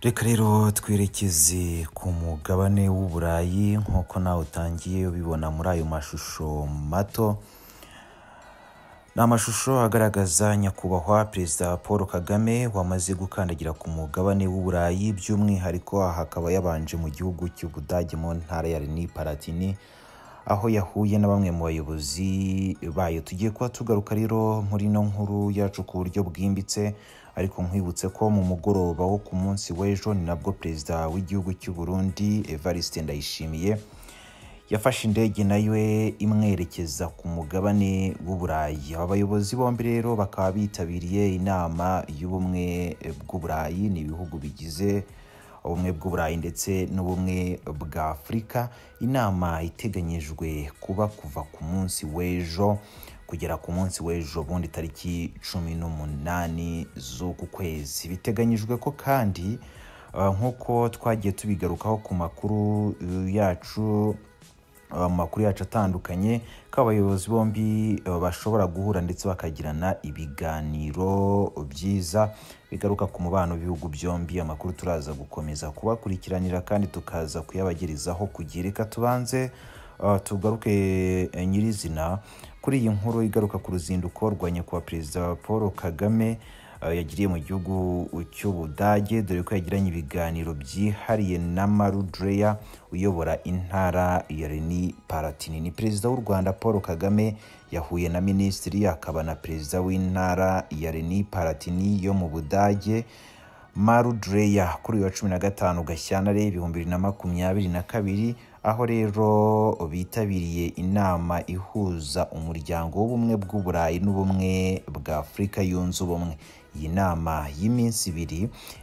reka rero twerekeze ku mugabane w'uburayi nk'uko nawe utangiye ubibona muri ayo mashusho mato ni amashusho agaragaza nyakubahwa perezida paul kagame wamaze gukandagira ku mugabane w'uburayi by'umwihariko hakaba yabanje mu gihugu cy'ubudage mu ntara ya reni paratini aho yahuye na bamwe mu bayobozi bayo tugiye kuba tugaruka rero muri ino nkuru yacu ku buryo bwimbitse ariko nkwibutse ko mu mugoroba wo ku munsi w'ejo ni nabwo perezida w'igihugu cy'u Burundi Evariste Ndayishimiye yafashe indege nayo imwerekeza ku mugabane w'uburayi aba bayobozi bombi rero bakaba bitabiriye inama y'ubumwe bw'uburayi ni ibihugu bigize ubumwe bw'uburayi ndetse n'ubumwe bwa afurika inama iteganyijwe kuba kuva ku munsi w'ejo kugera ku munsi w'ejo bundi tariki cumi n'umunani z'uku kwezi biteganyijwe ko kandi uh, nk'uko twagiye tubigarukaho ku makuru yacu uh, amakuru yacu atandukanye ko abayobozi bombi uh, bashobora guhura ndetse bakagirana ibiganiro byiza bigaruka ku mubano w'ibihugu byombi amakuru turaza gukomeza kubakurikiranira kandi tukaza kuyabagerezaho kugira reka tubanze tugaruke eh, nyirizina kuri iyi nkuru igaruka ku ruzinduko rwa nyakubahwa perezida paul kagame uh, yagiriye mu gihugu cy'ubudage dore ko yagiranye ibiganiro byihariye na marudureya uyobora intara ya reni paratini ni perezida w'u rwanda paul kagame yahuye na minisitiri akaba na perezida w'intara ya reni paratini yo mu budage Marudreya kuri uyu wa cumi na gatanu gashyantare ibihumbi bibiri na makumyabiri na kabiri aho rero bitabiriye inama ihuza umuryango w'ubumwe bw'uburayi n'ubumwe bwa afurika yunze ubumwe iyi nama y'iminsi ibiri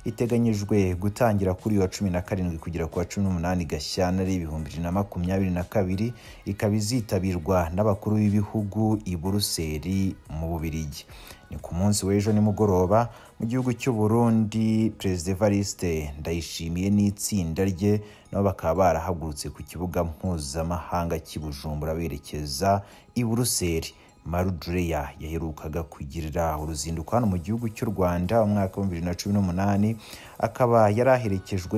iteganyijwe gutangira kuri uyu wa cumi na karindwi kugera ku wa cumi n'umunani gashyantare ibihumbi bibiri na makumyabiri na kabiri ikaba izitabirwa n'abakuru b'ibihugu i buruseli mu bubirigi ni ku munsi w'ejo nimugoroba mu gihugu cy'u Burundi perezida evariste ndayishimiye n'itsinda rye nabo bakaba barahagurutse ku kibuga mpuzamahanga cy'i bujumbura berekeza i buruseli marudureya yaherukaga kugirira uruzinduko hano mu gihugu cy'u rwanda umwaka wa bibiri na cumi n'umunani akaba yari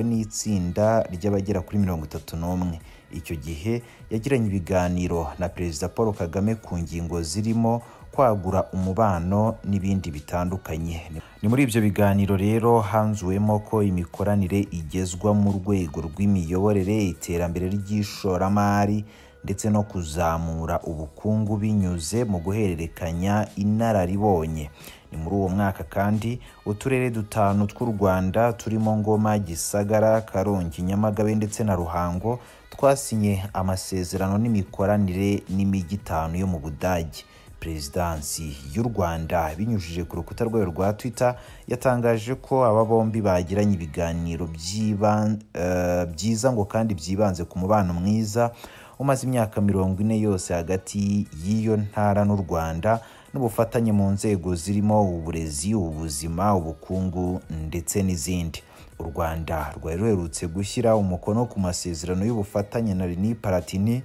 n'itsinda ry'abagera kuri mirongo itatu n'umwe icyo gihe yagiranye ibiganiro na perezida paul kagame ku ngingo zirimo kwagura umubano n'ibindi bitandukanye ni muri ibyo biganiro rero hanzuwemo ko imikoranire igezwa mu rwego rw'imiyoborere iterambere ry'ishoramari ndetse no kuzamura ubukungu binyuze mu guhererekanya inararibonye ni muri uwo mwaka kandi uturere dutanu tw'u rwanda turimo ngoma gisagara karongi nyamagabe ndetse na ruhango twasinye amasezerano n'imikoranire n'imijyi itanu yo mu budage perezidansi y'u rwanda binyujije ku rukuta rwayo rwa twitter yatangaje ko aba bombi bagiranye ibiganiro eh, byiza ngo kandi byibanze ku mubano mwiza umaze imyaka mirongo ine yose hagati y'iyo ntara n'u rwanda n'ubufatanye mu nzego zirimo uburezi ubuzima ubukungu ndetse n'izindi u rwanda rwari ruherutse gushyira umukono ku masezerano y'ubufatanye na reni paratini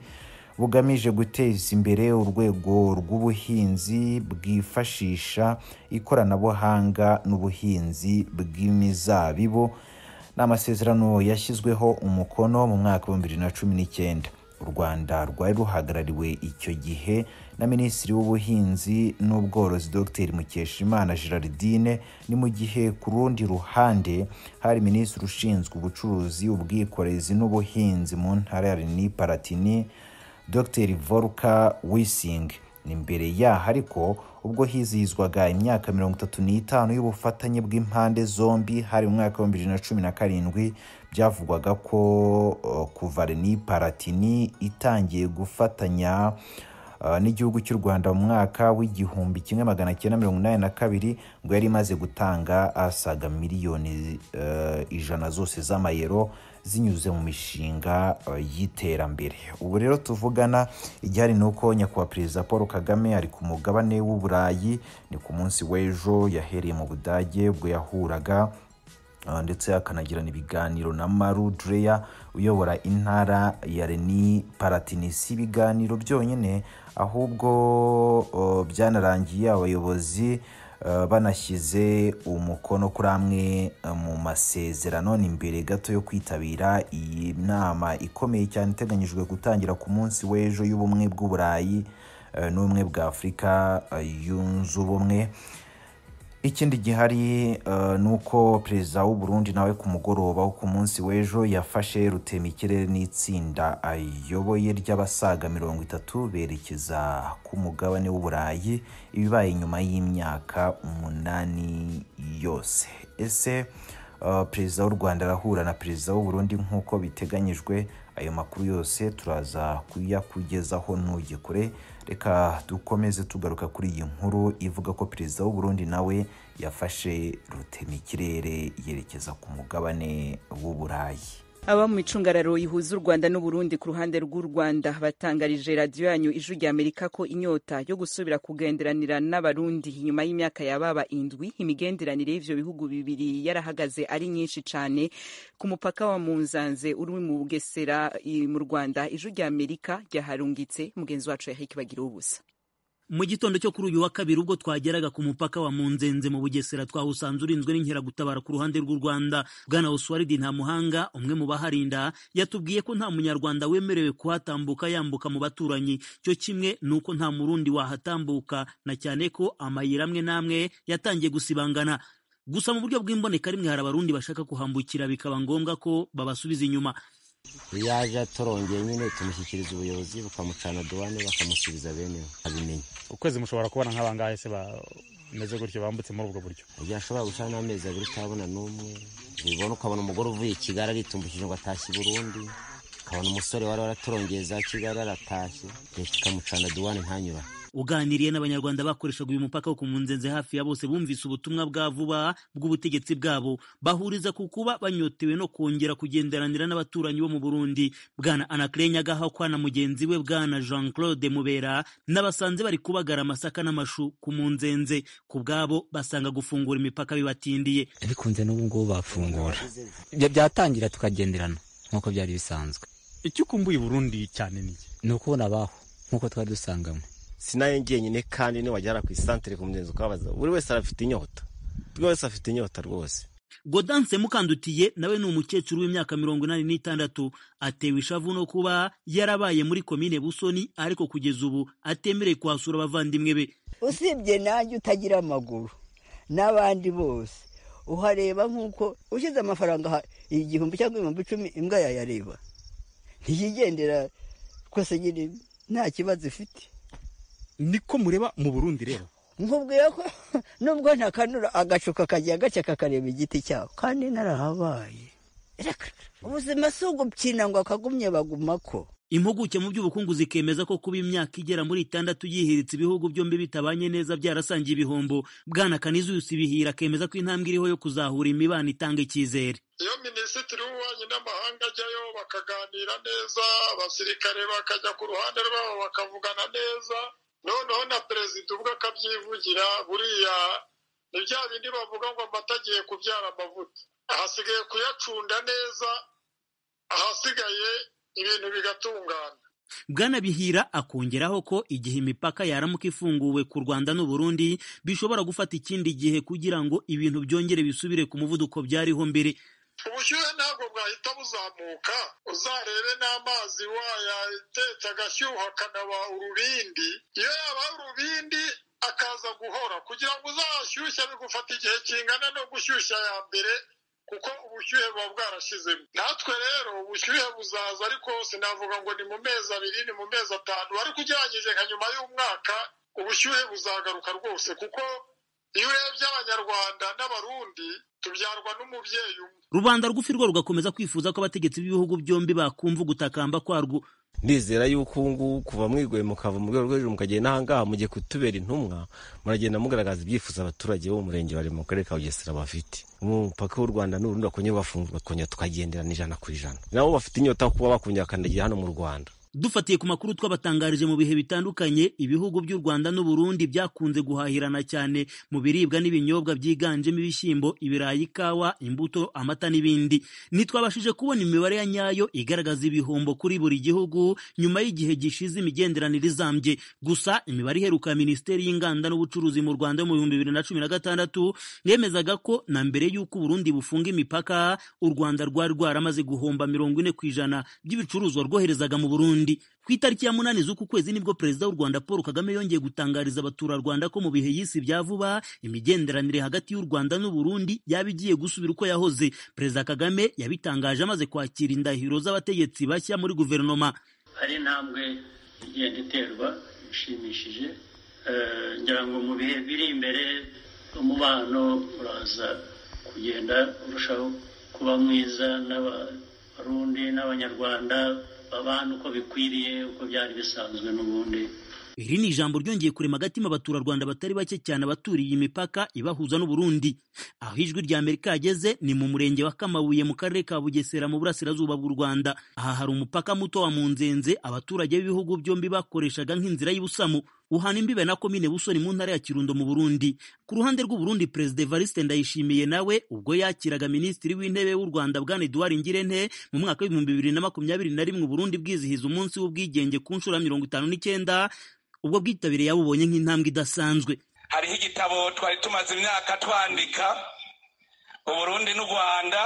bugamije guteza imbere urwego rw'ubuhinzi bwifashisha ikoranabuhanga n'ubuhinzi bw'imizabibu ni amasezerano yashyizweho umukono mu mwaka w'ibihumbi bibiri na cumi n'icyenda u rwanda rwari ruhagarariwe icyo gihe na minisitiri w'ubuhinzi n'ubworozi dr mukeshimana gerardine ni mu gihe ku rundi ruhande hari minisitiri ushinzwe ubucuruzi ubwikorezi n'ubuhinzi mu ntara ya reni dr voruka wisingi ni mbere yaho ariko ubwo hizihizwaga imyaka mirongo itatu n'itanu y'ubufatanye bw'impande zombi hari mu mwaka w'ibihumbi bibiri na cumi na karindwi byavugwaga ko uh, Kuvarini Leni paratini itangiye gufatanya uh, n'igihugu cy'u rwanda mu mwaka w'igihumbi kimwe magana cyenda mirongo inani na kabiri ngo yari imaze gutanga asaga miliyoni uh, ijana zose z'amayero zinyuze mu mishinga uh, y'iterambere ubu rero tuvugana igihari ni uko nyakubahwa perezida paul kagame ari ku mugabane w'uburayi ni ku munsi w'ejo yahereye mu budage ubwo yahuraga uh, ndetse akanagirana ibiganiro na maru dureya uyobora intara ya reni paratini ibiganiro byonyine ahubwo uh, byanarangiye abayobozi Eh, banashyize umukono kuri amwe eh, mu masezerano ni imbere gato yo kwitabira iyi nama ikomeye cyane iteganyijwe gutangira ku munsi w'ejo y'ubumwe bw'uburayi eh, n'ubumwe bwa afurika yunze ubumwe ikindi gihari eh, ni uko perezida w'u Burundi nawe ku mugoroba wo ku munsi w'ejo yafashe rutemikirere n'itsinda ayoboye ry'abasaga mirongo itatu berekeza ku mugabane w'uburayi ibibaye nyuma y'imyaka umunani yose ese Uh, perezida w'u rwanda arahura na perezida w'u Burundi nk'uko biteganyijwe ayo makuru yose turaza kuyakugezaho kure. reka dukomeze tugaruka kuri iyi nkuru ivuga ko perezida w'u Burundi nawe yafashe rutemikirere yerekeza ku mugabane w'uburayi Aba mu icungararo rihuza u Rwanda n'u Burundi ku ruhande rw'u Rwanda batangarije radiyo yanyu ijwi rya Amerika ko inyota yo gusubira kugenderanira n'abarundi nyuma y'imyaka yababa indwi imigenderanire y'ivyo bihugu bibiri yarahagaze ari nyinshi cyane ku mupaka wa Munzanze uri mu Bugesera mu Rwanda ijwi rya Amerika ryaharungitse mugenzi wacu Eric Bagira ubusa mu gitondo cyo kuri uyu wa kabiri ubwo twageraga ku mupaka wa Munzenze mu Bugesera twahusanze urinzwe n'inkeragutabara ku ruhande rw'u Rwanda Bwana Oswaldi Ntamuhanga umwe mu baharinda yatubwiye ko nta munyarwanda wemerewe kuhatambuka yambuka mu baturanyi cyo kimwe nuko nta murundi wahatambuka na cyane ko amayira amwe n'amwe yatangiye gusibangana gusa mu buryo bw'imboneka rimwe hari abarundi bashaka kuhambukira bikaba ngombwa ko babasubiza inyuma iyo aje atorongeye nyine tumushyikiriza ubuyobozi bukamucana duwane bakamusubiza bene abimenya ukwezi mushobora kubona nk'abangahe se bameze gutyo bambutse muri ubwo buryo igihe ashobora gucana n'amezi abiri utabona n'umwe ubibona ukabona umugore uvuye i kigali aritumbukije ngo atashye i burundi ukabona umusore wari waraturongeye za kigali aratashye leta ikamucana duwane ntanyuraho uganiriye n'abanyarwanda bakoreshaga uyu mupaka wo ku Munzenze hafi ya bose bumvise ubutumwa bwa vuba bw'ubutegetsi bwabo bahuriza ku kuba banyotewe no kongera kugenderanira n'abaturanyi bo mu Burundi bwana Anaclet Nyagahakwa na mugenzi we bwana Jean Claude Mubera n'abasanze bari kubagara amasaka n'amashu ku Munzenze ku bwabo basanga gufungura imipaka bibatindiye bikunze n'ubu ngubu bafungura ibyo byatangira tukagenderana nk'uko byari bisanzwe icyo ukumbuye i Burundi cyane ni ni ukubona abaho nk'uko twari dusanganywe sinayo njyenyine kandi niwagera ku isantere ku mugenzi ukabaza buri wese afite inyota buri wese afite inyota rwose godanse mukandutiye nawe ni umukecuru w'imyaka mirongo inani n'itandatu atewe ishavu no kuba yarabaye muri komine busoni ariko kugeza ubu atemereye kuhasura abavandimwe be usibye nanjye utagira amaguru n'abandi bose uhareba nk'uko ushyize amafaranga igihumbi cyangwa ibihumbi icumi imbwa yayareba ntiyigendera twese nyine nta kibazo ifite niko mureba mu burundi rero nkubwiye ko nubwo ntakanura agashuka kagiye gake kakareba igiti cyabo kandi narahabaye ubuzima si ugukina ngo akagumye baguma ko impuguke mu by'ubukungu zikemeza ko kuba imyaka igera muri itandatu yihiritse ibihugu byombi bitabanye neza byarasangiye ibihombo bwana kanizuyusi bihira akemeza ko intambwe iriho yo kuzahura imibano itanga icyizere iyo minisitiri w'ububanyi n'amahanga ajyayo bakaganira neza abasirikare bakajya ku ruhande rwabo bakavugana neza noneho na perezida ubwo akabyivugira buriya ni bya bindi bavuga ngo amata agiye kubyara amavuta ahasigaye kuyacunda neza ahasigaye ibintu bigatungana bwana bihira akongeraho ko igihe imipaka yaramuka ifunguwe ku rwanda n'uburundi bishobora gufata ikindi gihe kugira ngo ibintu byongere bisubire ku muvuduko byariho mbere ubushyuhe ntabwo bwahita buzamuka uzarebe n'amazi wayatetse agashyuha akanaba urubindi iyo yabaye urubindi akaza guhora kugira ngo uzahashyushye bigufata igihe kingana no gushyushya ya mbere kuko ubushyuhe buba bwarashizemo natwe rero ubushyuhe buzaza ariko sinavuga ngo ni mu mezi abiri ni mu mezi atanu ariko ugereranyije nka nyuma y'umwaka ubushyuhe buzagaruka rwose kuko iyo urebye abanyarwanda n'abarundi tubyarwa n'umubyeyi umwe rubanda rw'ufi rwo rugakomeza kwifuza ko abategetsi b'ibihugu byombi bakumva ugutakamba kwarwo ndizera yuko ubu ngubu kuva mwigoye mukava mu rwego rwo hejuru mukagenda ahangaha mugiye kutubera intumwa muragenda mugaragaza ibyifuzo abaturage bo mu murenge bari mu karere ka bugesera bafite umupaka w'u rwanda n'urundi bakongera bagafungura bakongera tukagendera n'ijana ku ijana nabo bafite inyota kuba bakongera bakandagira hano mu rwanda Dufatiye ku makuru twabatangarije mu bihe bitandukanye ibihugu by'u Rwanda n'u Burundi byakunze guhahirana cyane mu biribwa n'ibinyobwa byiganjemo ibishyimbo, ibirayi, ikawa, imbuto, amata n'ibindi. Ntitwabashije kubona imibare ya nyayo igaragaza ibihombo kuri buri gihugu nyuma y'igihe gishize imigenderanire izambye. Gusa imibare iheruka Minisiteri y'Inganda n'Ubucuruzi mu Rwanda mu bihumbi bibiri na cumi na gatandatu yemezaga ko na mbere y'uko Uburundi bufunga imipaka u Rwanda rwari rwaramaze guhomba mirongo ine ku ijana by'ibicuruzwa rwoherezaga mu Burundi. n'ibindi ku itariki ya munani z'uku kwezi nibwo perezida w'u Rwanda Paul Kagame yongeye gutangariza abaturarwanda ko mu bihe y'isi bya vuba imigenderanire hagati y'u Rwanda n'u Burundi yaba igiye gusubira uko yahoze perezida Kagame yabitangaje amaze kwakira indahiro z'abategetsi bashya muri guverinoma hari intambwe igenda iterwa ishimishije eh, ngira ngo mu bihe biri imbere umubano uraza kugenda urushaho kuba mwiza n'abarundi n'abanyarwanda babana uko bikwiriye uko byari bisanzwe n'ubundi iri ni ijambo ryongeye kurema agati mu batari bake cyane abaturiye imipaka ibahuza n'uburundi aho ijwi rya amerika yageze ni mu murenge wa kamabuye mu karere ka bugesera mu burasirazuba bw'u rwanda aha hari umupaka muto wa munzenze abaturage b'ibihugu byombi bakoreshaga nk'inzira y'ubusamu uhana imbibe na komine busoni mu ntara ya kirundo mu burundi ku ruhande rw'uburundi perezida evariste ndayishimiye nawe ubwo yakiraga minisitiri w'intebe w'u rwanda bwana Edouard ngirente mu mwaka w'ibihumbi bibiri na makumyabiri na rimwe uburundi bwizihiza umunsi w'ubwigenge ku nshuro ya mirongo itanu n'icyenda ubwo bwitabiriye yabubonye nk'intambwe idasanzwe hariho igitabo twari tumaze imyaka twandika uburundi n'u rwanda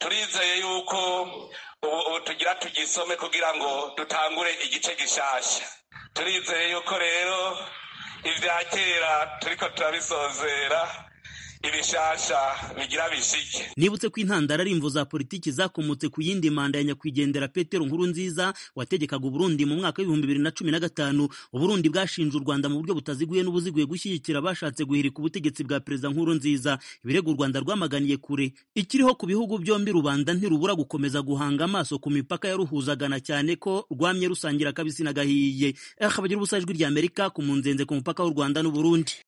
turizeye yuko ubu tugira tugisome kugira ngo dutangure igice gishasha turizeye yuko rero ibya kera turiko turabisozera ibishasha bigira bishike nibutse ko intandara rimvo za politiki zakomotse ku yindi manda ya nyakwigendera petero nkuru nziza wategekaga uburundi mu mwaka w'ibihumbi bibiri na cumi na gatanu uburundi bwashinje u rwanda mu buryo butaziguye n'ubuziguye gushyigikira bashatse guhirika ubutegetsi bwa perezida nkuru nziza ibirego u rwanda rwamaganiye kure ikiriho ku bihugu byombi rubanda ntirubura gukomeza guhanga amaso ku mipaka yaruhuzagana cyane ko rwamye rusangira akabisi na gahiye akabagira ubusa ijwi ry'amerika ku munzenze ku mupaka w'u rwanda n'uburundi